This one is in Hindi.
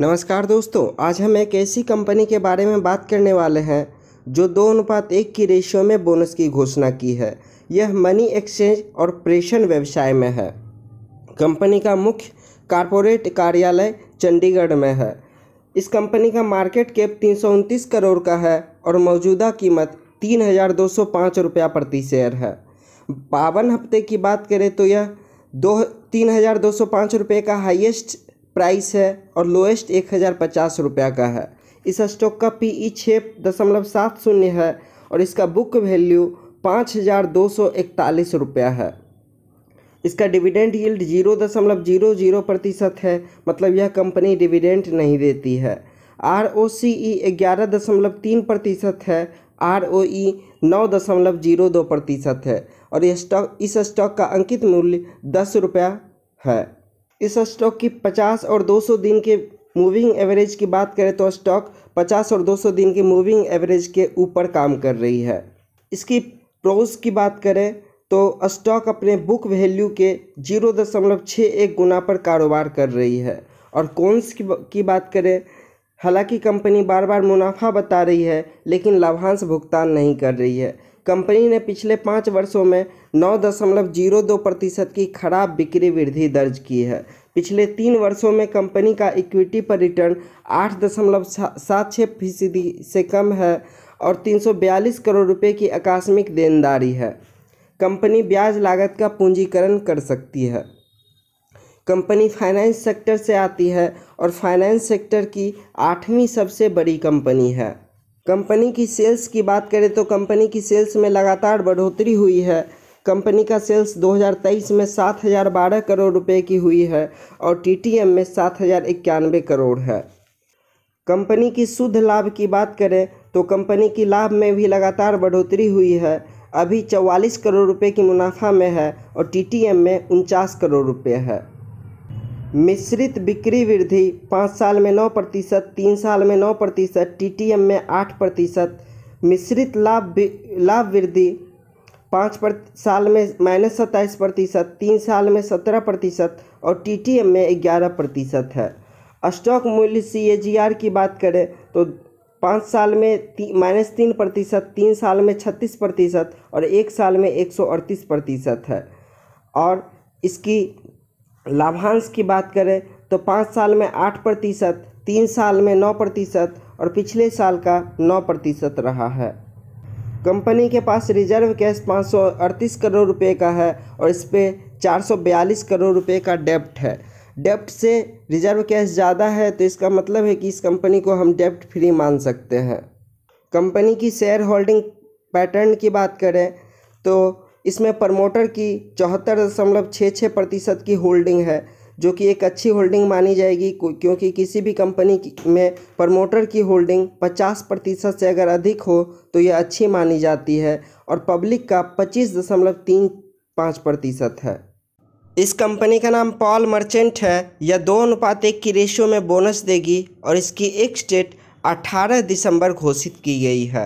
नमस्कार दोस्तों आज हम एक ऐसी कंपनी के बारे में बात करने वाले हैं जो दो अनुपात एक की रेशियो में बोनस की घोषणा की है यह मनी एक्सचेंज और प्रेषण व्यवसाय में है कंपनी का मुख्य कारपोरेट कार्यालय चंडीगढ़ में है इस कंपनी का मार्केट कैप तीन करोड़ का है और मौजूदा कीमत तीन हज़ार दो सौ पाँच रुपया प्रति शेयर है बावन हफ्ते की बात करें तो यह दो तीन हज़ार दो सौ पाँच रुपये का हाइएस्ट प्राइस है और लोएस्ट एक हज़ार पचास रुपये का है इस स्टॉक का पी ई छः दशमलव सात शून्य है और इसका बुक वैल्यू पाँच हज़ार दो सौ इकतालीस रुपया है इसका डिविडेंड यील्ड जीरो दशमलव जीरो जीरो प्रतिशत है मतलब यह कंपनी डिविडेंड नहीं देती है आर ओ सी ई ग्यारह दशमलव तीन प्रतिशत है आर ओ ई नौ दशमलव जीरो दो प्रतिशत है और यह स्टॉक इस स्टॉक का अंकित मूल्य दस रुपया है इस स्टॉक की 50 और 200 दिन के मूविंग एवरेज की बात करें तो स्टॉक 50 और 200 दिन के मूविंग एवरेज के ऊपर काम कर रही है इसकी प्रोज की बात करें तो स्टॉक अपने बुक वैल्यू के जीरो दशमलव छः एक गुना पर कारोबार कर रही है और कौनस की, की बात करें हालांकि कंपनी बार बार मुनाफा बता रही है लेकिन लाभांश भुगतान नहीं कर रही है कंपनी ने पिछले पाँच वर्षों में नौ दशमलव जीरो दो प्रतिशत की खराब बिक्री वृद्धि दर्ज की है पिछले तीन वर्षों में कंपनी का इक्विटी पर रिटर्न आठ दशमलव सात छः फीसदी से कम है और तीन सौ बयालीस करोड़ रुपए की आकस्मिक देनदारी है कंपनी ब्याज लागत का पूंजीकरण कर सकती है कंपनी फाइनेंस सेक्टर से आती है और फाइनेंस सेक्टर की आठवीं सबसे बड़ी कंपनी है कंपनी की सेल्स की बात करें तो कंपनी की सेल्स में लगातार बढ़ोतरी हुई है कंपनी का सेल्स 2023 में सात हज़ार बारह करोड़ रुपए की हुई है और टीटीएम में सात हजार इक्यानवे करोड़ है कंपनी की शुद्ध लाभ की बात करें तो कंपनी की लाभ में भी लगातार बढ़ोतरी हुई है अभी चौवालीस करोड़ रुपए की मुनाफा में है और टीटीएम में उनचास करोड़ रुपए है मिश्रित बिक्री वृद्धि पाँच साल में नौ प्रतिशत तीन साल में नौ प्रतिशत टी में आठ प्रतिशत मिश्रित लाभ लाभ वृद्धि पाँच साल में माइनस सत्ताईस प्रतिशत तीन साल में सत्रह प्रतिशत और टी में ग्यारह प्रतिशत है स्टॉक मूल्य सी की बात करें तो पाँच साल में ती, माइनस तीन प्रतिशत तीन साल में छत्तीस प्रतिशत और एक साल में एक सौ अड़तीस प्रतिशत है और इसकी लाभांश की बात करें तो पाँच साल में आठ प्रतिशत तीन साल में नौ प्रतिशत और पिछले साल का नौ प्रतिशत रहा है कंपनी के पास रिजर्व कैश पाँच सौ अड़तीस करोड़ रुपए का है और इस पर चार सौ बयालीस करोड़ रुपए का डेप्ट है डेप्ट से रिजर्व कैश ज़्यादा है तो इसका मतलब है कि इस कंपनी को हम डेप्ट फ्री मान सकते हैं कंपनी की शेयर होल्डिंग पैटर्न की बात करें तो इसमें प्रमोटर की चौहत्तर दशमलव छः छः प्रतिशत की होल्डिंग है जो कि एक अच्छी होल्डिंग मानी जाएगी क्योंकि किसी भी कंपनी में प्रमोटर की होल्डिंग 50 प्रतिशत से अगर अधिक हो तो यह अच्छी मानी जाती है और पब्लिक का पच्चीस दशमलव तीन पाँच प्रतिशत है इस कंपनी का नाम पॉल मर्चेंट है यह दो अनुपात एक की रेशियो में बोनस देगी और इसकी एक स्टेट 18 दिसंबर घोषित की गई है